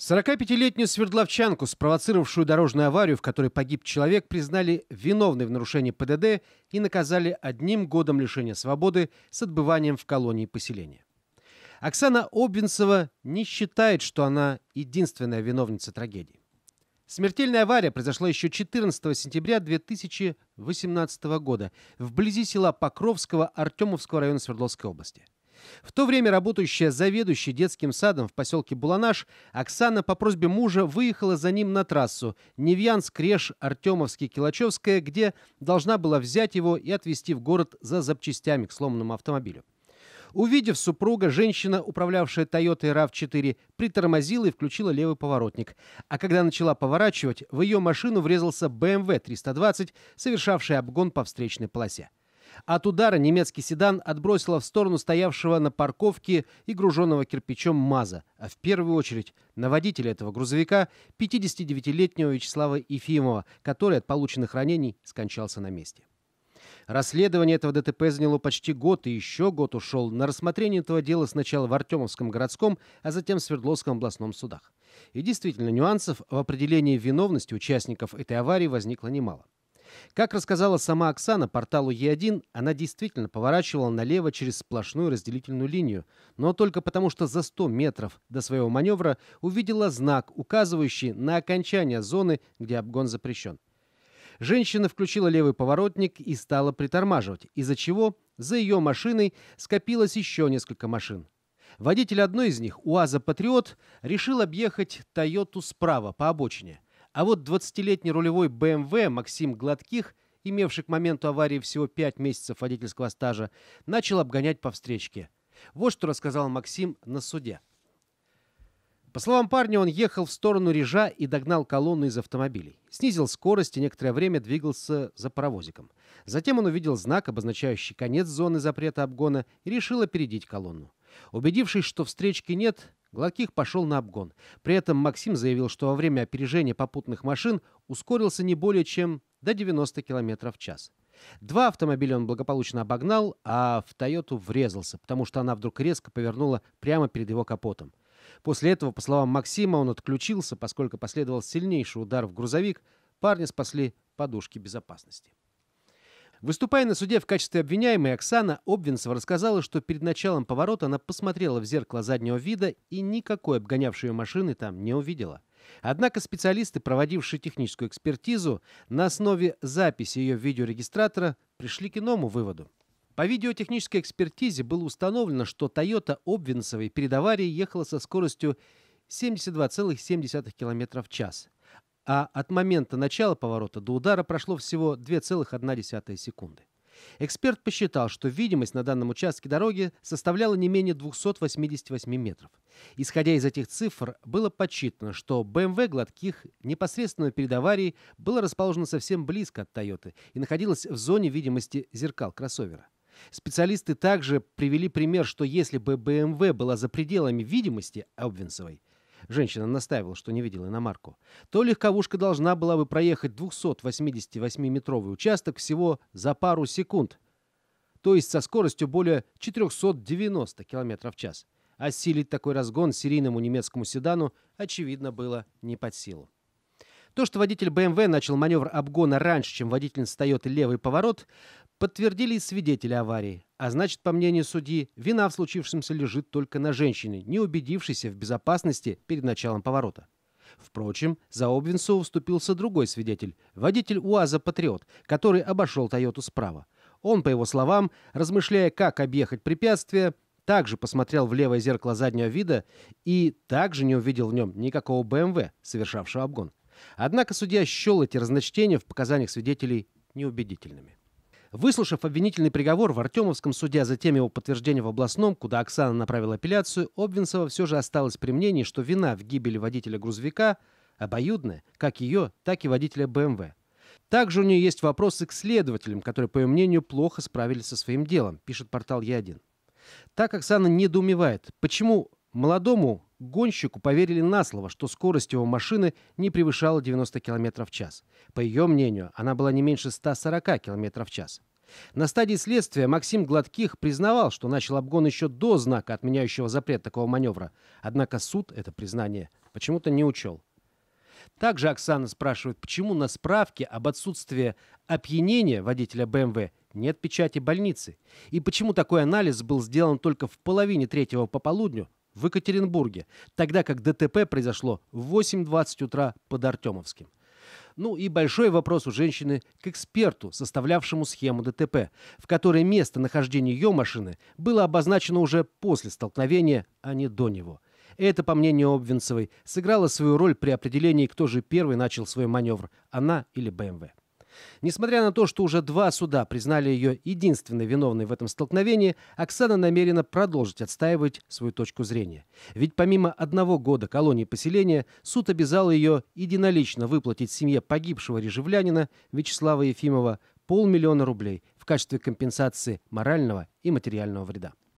45-летнюю свердловчанку, спровоцировавшую дорожную аварию, в которой погиб человек, признали виновной в нарушении ПДД и наказали одним годом лишения свободы с отбыванием в колонии поселения. Оксана Обвинцева не считает, что она единственная виновница трагедии. Смертельная авария произошла еще 14 сентября 2018 года вблизи села Покровского Артемовского района Свердловской области. В то время работающая заведующей детским садом в поселке Буланаш, Оксана по просьбе мужа выехала за ним на трассу Невьянск, креш Артемовский, Килачевская, где должна была взять его и отвезти в город за запчастями к сломанному автомобилю. Увидев супруга, женщина, управлявшая Toyota RAV4, притормозила и включила левый поворотник. А когда начала поворачивать, в ее машину врезался BMW 320, совершавший обгон по встречной полосе. От удара немецкий седан отбросило в сторону стоявшего на парковке и груженного кирпичом МАЗа, а в первую очередь на водителя этого грузовика, 59-летнего Вячеслава Ефимова, который от полученных ранений скончался на месте. Расследование этого ДТП заняло почти год, и еще год ушел на рассмотрение этого дела сначала в Артемовском городском, а затем в Свердловском областном судах. И действительно, нюансов в определении виновности участников этой аварии возникло немало. Как рассказала сама Оксана порталу Е1, она действительно поворачивала налево через сплошную разделительную линию, но только потому, что за 100 метров до своего маневра увидела знак, указывающий на окончание зоны, где обгон запрещен. Женщина включила левый поворотник и стала притормаживать, из-за чего за ее машиной скопилось еще несколько машин. Водитель одной из них, УАЗа «Патриот», решил объехать «Тойоту» справа по обочине – а вот 20-летний рулевой BMW эм Максим Гладких, имевший к моменту аварии всего 5 месяцев водительского стажа, начал обгонять по встречке. Вот что рассказал Максим на суде. По словам парня, он ехал в сторону Режа и догнал колонну из автомобилей. Снизил скорость и некоторое время двигался за паровозиком. Затем он увидел знак, обозначающий конец зоны запрета обгона, и решил опередить колонну. Убедившись, что встречки нет, Гладких пошел на обгон. При этом Максим заявил, что во время опережения попутных машин ускорился не более чем до 90 км в час. Два автомобиля он благополучно обогнал, а в «Тойоту» врезался, потому что она вдруг резко повернула прямо перед его капотом. После этого, по словам Максима, он отключился, поскольку последовал сильнейший удар в грузовик. Парня спасли подушки безопасности. Выступая на суде в качестве обвиняемой, Оксана Обвинцева рассказала, что перед началом поворота она посмотрела в зеркало заднего вида и никакой обгонявшей ее машины там не увидела. Однако специалисты, проводившие техническую экспертизу, на основе записи ее видеорегистратора пришли к иному выводу. По видеотехнической экспертизе было установлено, что Toyota Обвинцевой перед аварией ехала со скоростью 72,7 км в час а от момента начала поворота до удара прошло всего 2,1 секунды. Эксперт посчитал, что видимость на данном участке дороги составляла не менее 288 метров. Исходя из этих цифр, было подсчитано, что BMW эм «Гладких» непосредственно перед аварией было расположено совсем близко от «Тойоты» и находилось в зоне видимости зеркал кроссовера. Специалисты также привели пример, что если бы BMW эм была за пределами видимости Обвинцевой, Женщина настаивала, что не видела иномарку. То легковушка должна была бы проехать 288-метровый участок всего за пару секунд, то есть со скоростью более 490 км в час. Осилить а такой разгон серийному немецкому седану, очевидно, было не под силу. То, что водитель BMW начал маневр обгона раньше, чем водительница Toyota левый поворот, подтвердили и свидетели аварии. А значит, по мнению судьи, вина в случившемся лежит только на женщине, не убедившейся в безопасности перед началом поворота. Впрочем, за Обвинсу вступился другой свидетель, водитель УАЗа «Патриот», который обошел «Тойоту» справа. Он, по его словам, размышляя, как объехать препятствие, также посмотрел в левое зеркало заднего вида и также не увидел в нем никакого БМВ, совершавшего обгон. Однако судья счел эти разночтения в показаниях свидетелей неубедительными. Выслушав обвинительный приговор в Артемовском суде, а затем его подтверждение в областном, куда Оксана направила апелляцию, Обвинцева все же осталось при мнении, что вина в гибели водителя грузовика обоюдная, как ее, так и водителя БМВ. Также у нее есть вопросы к следователям, которые, по ее мнению, плохо справились со своим делом, пишет портал Я1. Так Оксана недоумевает, почему молодому Гонщику поверили на слово, что скорость его машины не превышала 90 км в час. По ее мнению, она была не меньше 140 км в час. На стадии следствия Максим Гладких признавал, что начал обгон еще до знака, отменяющего запрет такого маневра. Однако суд это признание почему-то не учел. Также Оксана спрашивает, почему на справке об отсутствии опьянения водителя БМВ эм нет печати больницы? И почему такой анализ был сделан только в половине третьего по полудню, в Екатеринбурге, тогда как ДТП произошло в 8.20 утра под Артемовским. Ну и большой вопрос у женщины к эксперту, составлявшему схему ДТП, в которой место нахождения ее машины было обозначено уже после столкновения, а не до него. Это, по мнению Обвинцевой, сыграло свою роль при определении, кто же первый начал свой маневр, она или БМВ. Несмотря на то, что уже два суда признали ее единственной виновной в этом столкновении, Оксана намерена продолжить отстаивать свою точку зрения. Ведь помимо одного года колонии поселения, суд обязал ее единолично выплатить семье погибшего режевлянина Вячеслава Ефимова полмиллиона рублей в качестве компенсации морального и материального вреда.